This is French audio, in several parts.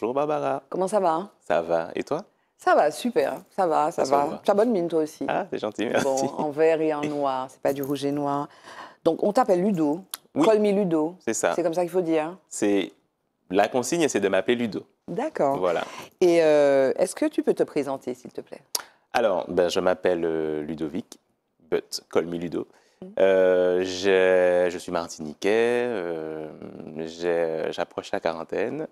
Bonjour Barbara. Comment ça va hein Ça va. Et toi Ça va, super. Ça va, ça, va. Tu as bonne mine toi aussi. Ah, c'est gentil, merci. Bon, en vert et en noir, c'est pas du rouge et noir. Donc on t'appelle Ludo. Colmi Ludo. C'est ça. C'est comme ça qu'il faut dire. C'est la consigne, c'est de m'appeler Ludo. D'accord. Voilà. Et euh, est-ce que tu peux te présenter, s'il te plaît Alors, ben, je m'appelle euh, Ludovic, but call Ludo. Mhm. Euh, je suis martiniquais, j'approche la quarantaine.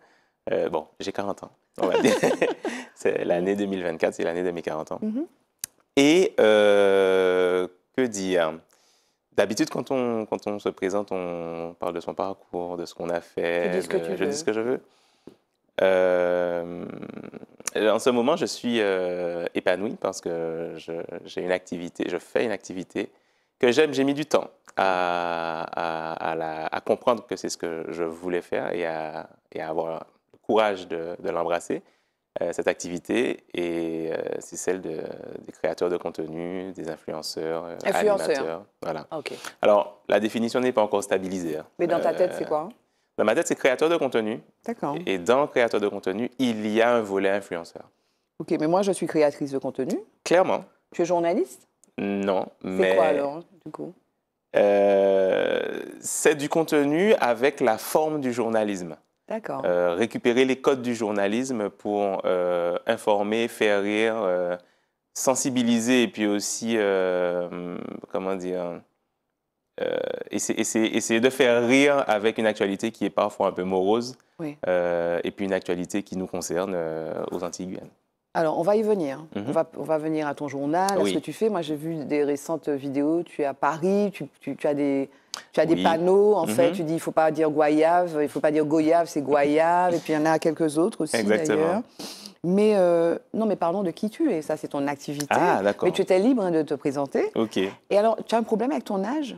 Euh, bon, j'ai 40 ans. c'est l'année 2024, c'est l'année de mes 40 ans. Mhm. Et euh, que dire D'habitude, quand on, quand on se présente, on parle de son parcours, de ce qu'on a fait. dis ce que tu je dis ce que je veux. Euh, en ce moment, je suis épanouie parce que j'ai une activité, je fais une activité que j'aime. J'ai mis du temps à, à, comprendre que c'est ce que je voulais faire et à, et à avoir courage de, l'embrasser, euh, cette activité. Et euh, c'est celle des créateurs de contenu, des influenceurs, euh, Influenceurs. animateurs. Voilà. Ah, ok. Alors, la définition n'est pas encore stabilisée. Hein. Mais dans ta tête, c'est quoi Dans ma tête, c'est créateur de contenu. D'accord. Et dans créateur de contenu, il y a un volet influenceur. Ok, mais moi, je suis créatrice de contenu. Clairement, Tu es journaliste non. mais... C'est quoi alors, du coup c'est du contenu avec la forme du journalisme. D'accord. Euh, récupérer les codes du journalisme pour euh, informer, faire rire, euh, sensibiliser et puis aussi, comment dire, essayer, de faire rire avec une actualité qui est parfois un peu morose et puis une actualité qui nous concerne aux antilles alors, on va y venir. Mhm. on, va, venir à ton journal, à ce que tu fais. Moi, j'ai vu des récentes vidéos. Tu es à Paris, tu, tu, as des, panneaux, en fait. Mhm. Tu dis, il faut pas dire goyave, il faut pas dire goyave, c'est goyave. Et puis, il y en a quelques autres aussi, d'ailleurs. Mais euh, non, mais parlons de qui tu es. Ça, c'est ton activité. Ah, Mais tu étais libre hein, de te présenter. OK. Et alors, tu as un problème avec ton âge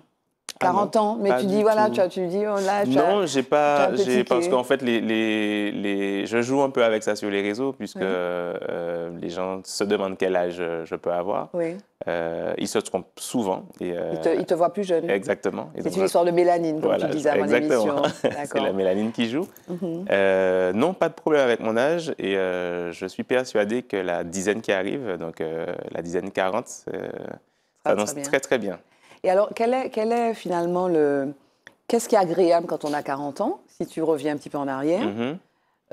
40 ah ans, mais tu dis, voilà, oh tu, as, tu dis, là, Non, j'ai pas. parce qu'en fait, les, les, je joue un peu avec ça sur les réseaux, puisque euh, les gens se demandent quel âge euh, je peux avoir. Oui. Euh, ils se trompent souvent. Et, ils, te, voient plus jeune. Exactement. C'est une histoire de mélanine, comme tu disais avant l'émission. C'est la mélanine qui joue. Mhm. non, pas de problème avec mon âge. Et je suis persuadé que la dizaine qui arrive, donc la dizaine 40, ça annonce très, très bien. Et alors, quel est, finalement le... Qu'est-ce qui est agréable quand on a 40 ans, si tu reviens un petit peu en arrière mhm.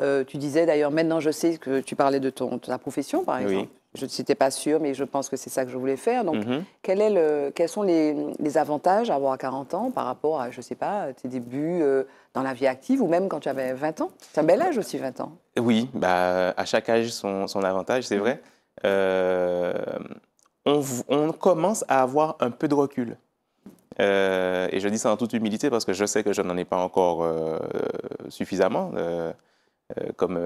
euh, Tu disais d'ailleurs, maintenant je sais que tu parlais de, ton, ta profession, par exemple. Oui. Je n'étais pas sûre, mais je pense que c'est ça que je voulais faire. Donc, mhm. quel est le, quels sont les, avantages à avoir à 40 ans par rapport à, je sais pas, tes débuts euh, dans la vie active ou même quand tu avais 20 ans C'est un bel âge aussi, 20 ans. Oui, bah, à chaque âge son, son avantage, c'est mmh. vrai. Euh, on, commence à avoir un peu de recul. Euh, et je dis ça en toute humilité parce que je sais que je n'en ai pas encore euh, suffisamment, euh, comme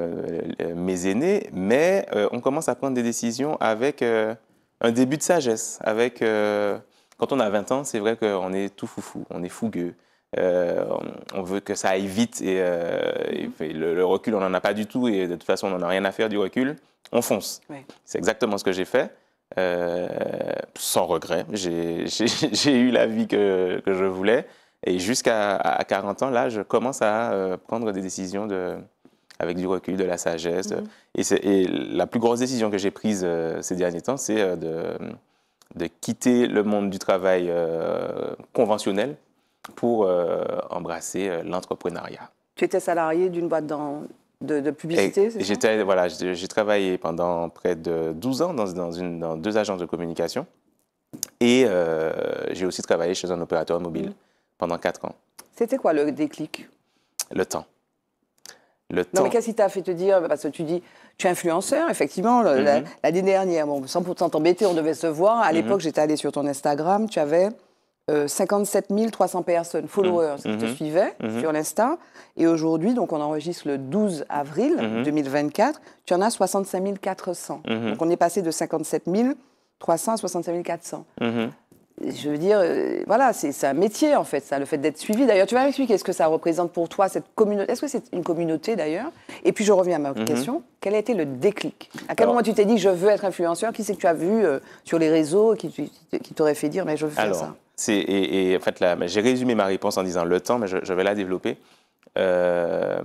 mes aînés, mais on commence à prendre des décisions avec un début de sagesse. Avec, quand on a 20 ans, c'est vrai qu'on est tout foufou, on est fougueux. On, veut que ça aille vite et, le, recul, on n'en a pas du tout et de toute façon, on n'en a rien à faire du recul. On fonce. C'est exactement ce que j'ai fait. Euh, sans regret. J'ai eu la vie que, je voulais. Et jusqu'à 40 ans, là, je commence à euh, prendre des décisions de, avec du recul, de la sagesse. Mhm. Et, la plus grosse décision que j'ai prise euh, ces derniers temps, c'est de, quitter le monde du travail conventionnel pour embrasser l'entrepreneuriat. Tu étais salarié d'une boîte dans, de, publicité J'étais, voilà, j'ai travaillé pendant près de 12 ans dans, dans, une, dans deux agences de communication et euh, j'ai aussi travaillé chez un opérateur mobile mm. pendant 4 ans. C'était quoi le déclic Le temps. Le non, temps. mais qu'est-ce qui t'a fait te dire Parce que tu dis, tu es influenceur, effectivement. Mm-hmm. L'année dernière, bon, sans t'embêter, on devait se voir. À mm-hmm. l'époque, j'étais allée sur ton Instagram, tu avais 57 euh, 300 personnes, followers, mmh. qui te mmh. suivaient mmh. sur l'Insta. Et aujourd'hui, donc on enregistre le 12 avril 2024, tu en as 65 400. Donc on est passé de 57 300 à 65 400. Je veux dire, euh, voilà, c'est un métier en fait, ça, le fait d'être suivi. D'ailleurs, tu vas m'expliquer ce que ça représente pour toi, cette communauté. Est-ce que c'est une communauté d'ailleurs Et puis je reviens à ma question, quel a été le déclic À quel moment tu t'es dit, je veux être influenceur Qui c'est que tu as vu euh, sur les réseaux qui, t'aurait fait dire, mais je veux faire ça et, en fait, j'ai résumé ma réponse en disant le temps, mais je, vais la développer. Euh,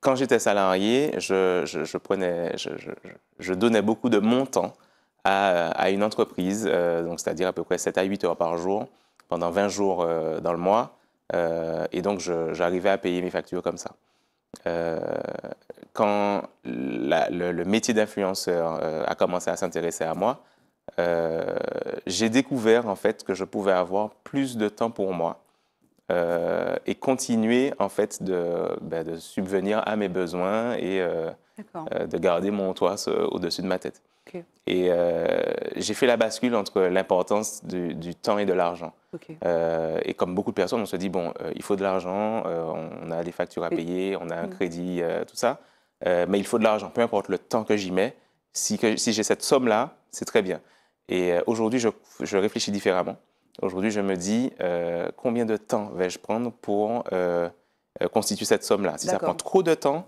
quand j'étais salarié, je, donnais beaucoup de mon temps à, une entreprise, euh, donc c'est-à-dire à peu près 7 à 8 heures par jour, pendant 20 jours euh, dans le mois. et donc, j'arrivais à payer mes factures comme ça. quand le, métier d'influenceur a commencé à s'intéresser à moi, euh, j'ai découvert en fait que je pouvais avoir plus de temps pour moi euh, et continuer en fait ben, de, subvenir à mes besoins et euh, de garder mon toit au-dessus de ma tête. Et j'ai fait la bascule entre l'importance du, temps et de l'argent. et comme beaucoup de personnes, on se dit, bon, il faut de l'argent, on a des factures à payer, on a un mm. crédit, tout ça, mais il faut de l'argent, peu importe le temps que j'y mets, si j'ai cette somme-là, c'est très bien. Et euh, aujourd'hui, je, réfléchis différemment. Aujourd'hui, je me dis euh, combien de temps vais-je prendre pour euh, constituer cette somme-là Si ça prend trop de temps,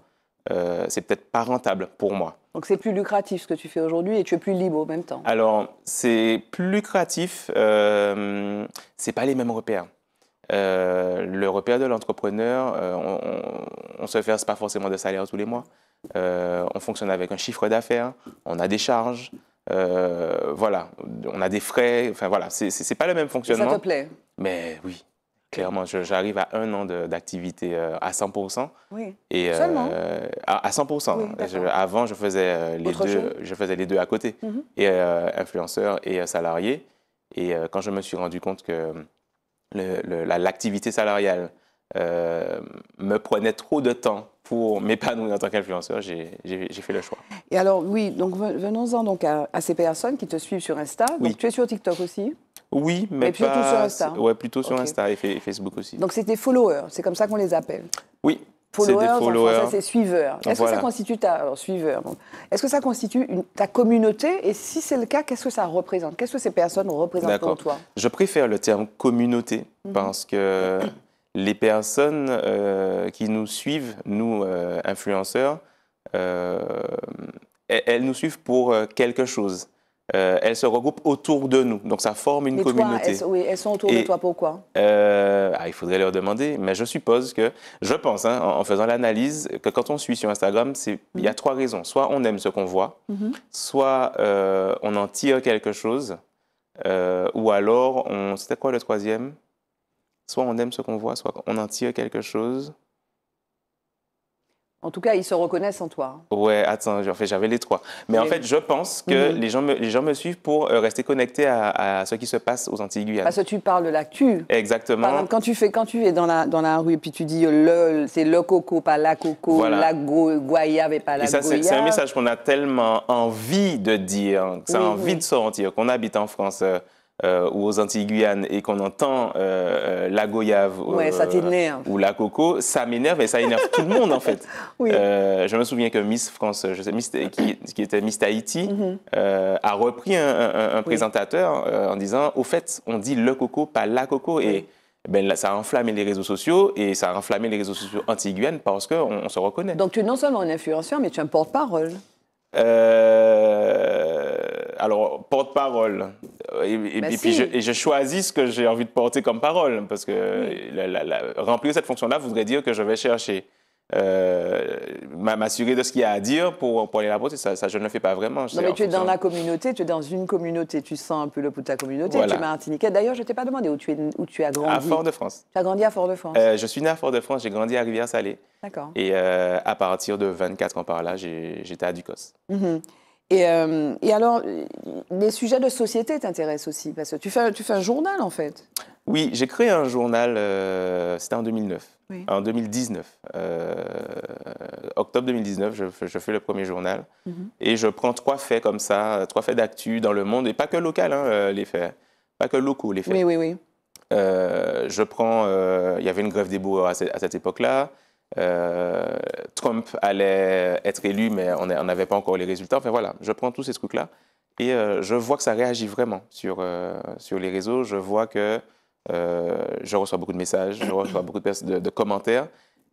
c'est peut-être pas rentable pour moi. Donc c'est plus lucratif ce que tu fais aujourd'hui et tu es plus libre au même temps. Alors c'est plus lucratif, euh, c'est pas les mêmes repères. le repère de l'entrepreneur, on, ne se verse pas forcément de salaire tous les mois. on fonctionne avec un chiffre d'affaires, on a des charges, euh, voilà, on a des frais. Enfin voilà, c'est pas le même fonctionnement. ça te plaît Mais oui, clairement, j'arrive à un an d'activité euh, à 100%. Oui. Et, euh, Seulement. à, 100%. avant, je faisais les deux. Je faisais les deux à côté, mhm. et influenceur et salarié. Et quand je me suis rendu compte que l'activité salariale me prenait trop de temps pour m'épanouir en tant qu'influenceur, j'ai fait le choix. Et alors, oui, donc venons-en donc à, ces personnes qui te suivent sur Insta. tu es sur TikTok aussi Oui, mais Et plutôt sur Insta. Ouais, plutôt sur Insta et, Facebook aussi. Donc, c'est des followers, c'est comme ça qu'on les appelle. Oui, Followers, des followers. en c'est suiveurs. Est-ce que ça constitue ta alors, Est-ce que ça constitue ta communauté Et si c'est le cas, qu'est-ce que ça représente Qu'est-ce que ces personnes représentent pour toi Je préfère le terme communauté mhm. parce que les personnes euh, qui nous suivent, nous euh, influenceurs, euh, elles nous suivent pour euh, quelque chose. Euh, elles se regroupent autour de nous. Donc, ça forme une communauté. elles, oui, elles sont autour de toi. Pourquoi ah, Il faudrait leur demander. Mais je suppose que, je pense, hein, en, faisant l'analyse, que quand on suit sur Instagram, il y a mhm. trois raisons. Soit on aime ce qu'on voit, soit on en tire quelque chose, ou alors, c'était quoi le troisième Soit on aime ce qu'on voit, soit on en tire quelque chose. En tout cas, ils se reconnaissent en toi. Ouais, attends, j'avais les trois. Mais en fait, je pense que mhm. les, gens me, les gens me suivent pour euh, rester connectés à, ce qui se passe aux Antilles Guyane. Parce que tu parles de l'actu. Exactement. Par exemple, quand tu, fais, quand tu es dans la, dans la rue et puis tu dis oh, le, c'est le coco, pas la coco, la go, goyave et pas la et ça, C'est un message qu'on a tellement envie de dire, qu'on envie de sortir, qu'on habite en France. Euh, euh, ou aux Antilles-Guyane et qu'on entend euh, euh, la goyave ou la coco, ça m'énerve et ça énerve tout le monde en fait. je me souviens que Miss France, qui, était Miss Tahiti, mhm. a repris un, présentateur en disant au fait, on dit le coco, pas la coco. Et, ben, ça a enflammé les réseaux sociaux et ça a enflammé les réseaux sociaux anti parce qu'on on se reconnaît. Donc tu es non seulement un influenceur, mais tu es un porte-parole. Euh alors, porte-parole. Et, bah puis je, choisis ce que j'ai envie de porter comme parole, parce que remplir cette fonction-là voudrait dire que je vais chercher, euh, m'assurer de ce qu'il y a à dire pour, pour aller la porter. Ça, ça, je ne le fais pas vraiment. non, mais tu es dans la communauté, tu es dans une communauté, tu sens un peu le pouls de ta communauté, tu es martiniquais. D'ailleurs, je ne t'ai pas demandé où tu, es, où tu as grandi. À Fort-de-France. Tu as grandi à Fort-de-France euh, Je suis né à Fort-de-France, j'ai grandi à Rivière-Salée. D'accord. Et euh, à partir de 24 ans par là, j'étais à Ducos. Mhm. Euh, et, alors, les sujets de société t'intéressent aussi, parce que tu fais, un journal, en fait. Oui, j'ai créé un journal, euh, c'était en 2009, en 2019. Euh, octobre 2019, je, fais le premier journal. Mhm. Et je prends trois faits comme ça, trois faits d'actu dans le monde, et pas que local, hein, les faits. Pas que locaux, les faits. Oui, oui, oui. je prends, il y avait une grève des beaux à, cette époque-là. Euh, Trump allait être élu, mais on n'avait pas encore les résultats. Enfin voilà, je prends tous ces trucs-là et euh, je vois que ça réagit vraiment sur, euh, sur les réseaux. Je vois que je reçois beaucoup de messages, je reçois beaucoup de, commentaires.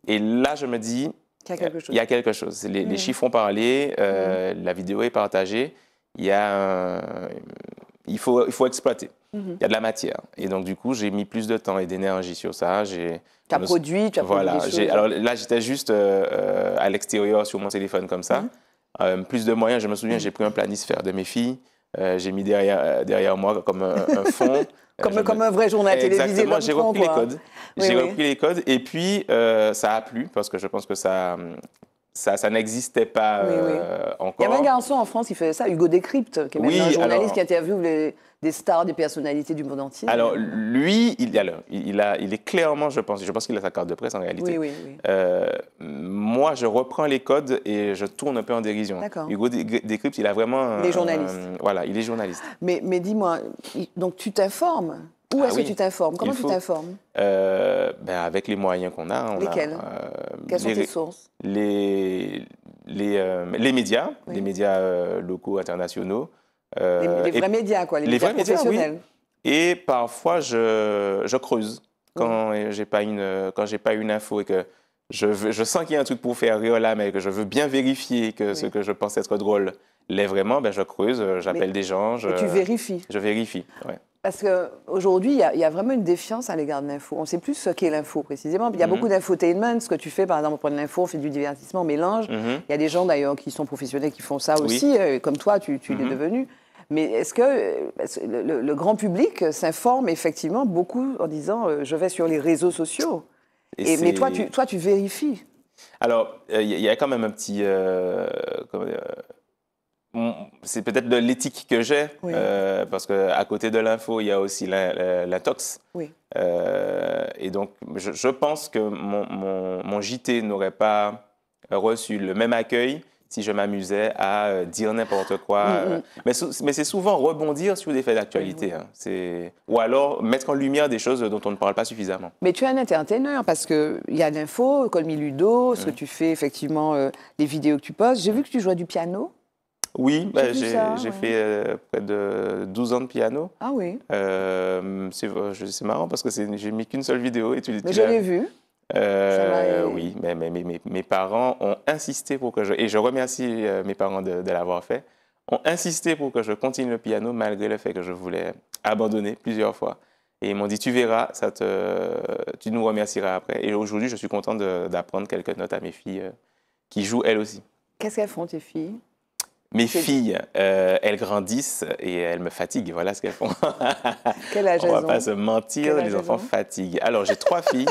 Et là, je me dis, il y a quelque chose. Les, mm. chiffres ont parlé, mm. la vidéo est partagée. Il y a un, il faut, il faut exploiter. Mhm. Il y a de la matière. Et donc, du coup, j'ai mis plus de temps et d'énergie sur ça. Tu as produit, tu as voilà, produit des Alors là, j'étais juste euh, à l'extérieur sur mon téléphone comme ça. Mhm. Euh, plus de moyens, je me souviens, j'ai pris un planisphère de mes filles. Euh, j'ai mis derrière, derrière moi comme un, fond. comme, comme un vrai journal télévisé. Exactement, j'ai repris les codes. j'ai repris les codes. Et puis, ça a plu parce que je pense que ça, hum, ça, n'existait pas encore. Euh, il y avait un garçon en France qui faisait ça, Hugo Décrypte, qui est un journaliste qui interviewe des stars, des personnalités du monde entier. Alors, lui, il, alors, il, a, il est clairement, je pense, je pense qu'il a sa carte de presse en réalité. Euh, moi, je reprends les codes et je tourne un peu en dérision. Hugo Décrypte, il a vraiment. Il est journaliste. Euh, voilà, il est journaliste. Mais, mais dis-moi, donc tu t'informes où ah est-ce que tu t'informes Comment tu t'informes euh, ben Avec les moyens qu'on a. Lesquels euh, Quelles les, sont tes sources les, les, euh, les médias, les médias locaux, internationaux. les, vrais médias, quoi, les, médias vrais professionnels. Et parfois, je, je creuse. Quand je j'ai pas une quand j'ai pas une info et que je, je sens qu'il y a un truc pour faire rire là, mais que je veux bien vérifier que ce que je pense être drôle l'est vraiment, ben je creuse, j'appelle des gens. Je, tu vérifies. Je vérifie. Ouais. Parce qu'aujourd'hui, il y, a vraiment une défiance à l'égard de l'info. On ne sait plus ce qu'est l'info précisément. Il y a mhm. beaucoup d'infotainment, ce que tu fais, par exemple, pour l'info, on fait du divertissement, on mélange. Mhm. Il y a des gens d'ailleurs qui sont professionnels qui font ça aussi, euh, comme toi, tu, l'es mhm. devenu. Mais est-ce que le, grand public s'informe effectivement beaucoup en disant euh, je vais sur les réseaux sociaux Et, Mais toi tu, toi, tu vérifies. Alors, euh, il y a quand même un petit c'est peut-être de l'éthique que j'ai, euh, parce que parce qu'à côté de l'info, il y a aussi la Oui. Euh, et donc, je, pense que mon, JT n'aurait pas reçu le même accueil si je m'amusais à euh, dire n'importe quoi. Mm, mm. Mais, c'est souvent rebondir sur des faits d'actualité. Hein. Ou alors mettre en lumière des choses dont on ne parle pas suffisamment. Mais tu es un interteneur parce qu'il y a l'info, Colmy Ludo, ce que mm. tu fais effectivement, les vidéos que tu postes. J'ai vu que tu jouais du piano. Oui, bah, j'ai fait euh, près de 12 ans de piano. Ah oui. Euh, euh, c'est marrant parce que j'ai mis qu'une seule vidéo et tu, Mais je l'ai vue. oui, mais, mes parents ont insisté pour que je... Et je remercie mes parents de, l'avoir fait. Ont insisté pour que je continue le piano malgré le fait que je voulais abandonner plusieurs fois. Et ils m'ont dit, tu verras, ça tu nous remercieras après. Et aujourd'hui, je suis content d'apprendre quelques notes à mes filles qui jouent elles aussi. Qu'est-ce qu'elles font, tes filles mes filles, euh, elles grandissent et elles me fatiguent. Voilà ce qu'elles font. Quel âge On va pas se mentir, les enfants fatiguent. Alors, j'ai trois filles.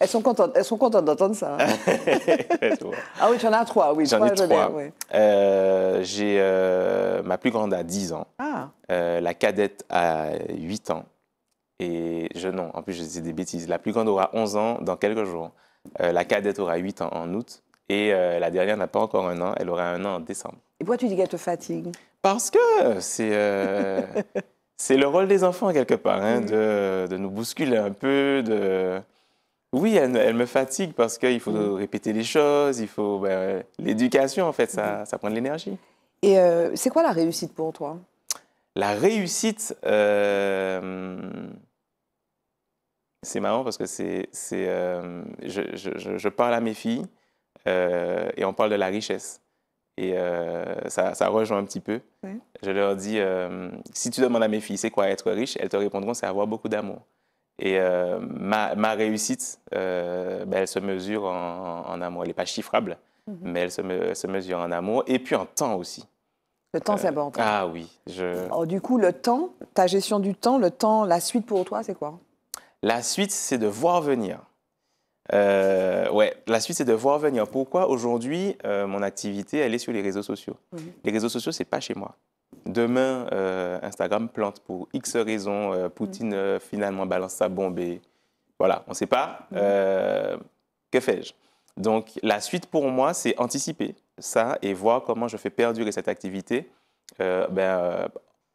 elles sont contentes, elles sont contentes d'entendre ça. Hein. ah oui, tu en as trois, oui. J'en ai trois. Euh, j'ai euh, ma plus grande à 10 ans, ah. la cadette à 8 ans. Et je, non, en plus, je dis des bêtises. La plus grande aura 11 ans dans quelques jours. la cadette aura 8 ans en août. Et euh, la dernière n'a pas encore un an, elle aura un an en décembre. Et pourquoi tu dis qu'elle te fatigue Parce que c'est euh, le rôle des enfants, quelque part, hein, de, de, nous bousculer un peu, de... Oui, elle, me fatigue parce qu'il faut répéter les choses, il faut... Ben, l'éducation, en fait, ça, ça prend de l'énergie. Et euh, c'est quoi la réussite pour toi La réussite... Euh, c'est marrant parce que c'est... je, je parle à mes filles euh, et on parle de la richesse. Et euh, ça, rejoint un petit peu. Je leur dis, euh, si tu demandes à mes filles, c'est quoi être riche, elles te répondront, c'est avoir beaucoup d'amour. Et ma, réussite, ben, elle se mesure en, amour. Elle n'est pas chiffrable, mhm. mais elle se, mesure en amour et puis en temps aussi. Le temps, c'est important. Ah oui. Oh, du coup, le temps, ta gestion du temps, le temps, la suite pour toi, c'est quoi La suite, c'est de voir venir. Euh, ouais, la suite, c'est de voir venir. Pourquoi aujourd'hui, euh, mon activité, elle est sur les réseaux sociaux mhm. Les réseaux sociaux, c'est pas chez moi. Demain, euh, Instagram plante pour X raisons. Euh, Poutine, mhm. finalement, balance sa bombe et voilà, on ne sait pas. Mhm. que fais-je Donc, la suite pour moi, c'est anticiper ça et voir comment je fais perdurer cette activité ben,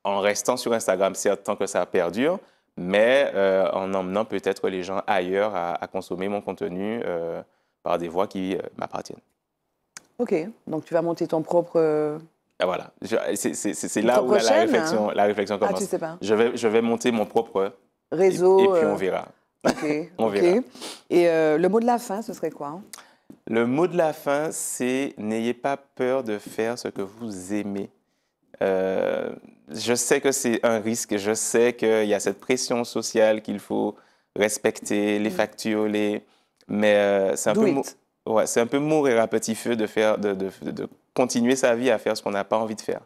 en restant sur Instagram, certes, tant que ça perdure, mais euh, en emmenant peut-être les gens ailleurs à, consommer mon contenu euh, par des voies qui euh, m'appartiennent. OK, donc tu vas monter ton propre... Ah, voilà, c'est là où hein. la, réflexion, la ah, commence. Je, vais, je monter mon propre réseau. Et, puis on verra. OK. on verra. Et le mot de la fin, ce serait quoi hein Le mot de la fin, c'est n'ayez pas peur de faire ce que vous aimez. Euh, je sais que c'est un risque, je sais qu'il y a cette pression sociale qu'il faut respecter, les mm. factures, les... mais euh, c'est un, peu mourir à petit feu de, faire, de, continuer sa vie à faire ce qu'on n'a pas envie de faire.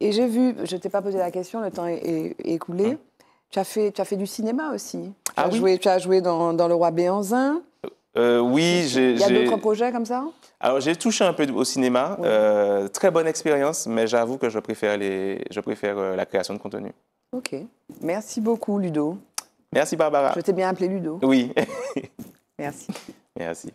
Et j'ai vu, je ne t'ai pas posé la question, le temps est, écoulé, hein. tu, as fait, tu as fait du cinéma aussi. Tu, ah as, joué, tu as joué dans, dans Le Roi Béanzin. Euh, oui, j'ai. Il y a d'autres projets comme ça Alors, j'ai touché un peu au cinéma. Euh, très bonne expérience, mais j'avoue que je préfère, les... je préfère euh, la création de contenu. OK. Merci beaucoup, Ludo. Merci, Barbara. Je t'ai bien appelé Ludo. Oui. Merci. Merci.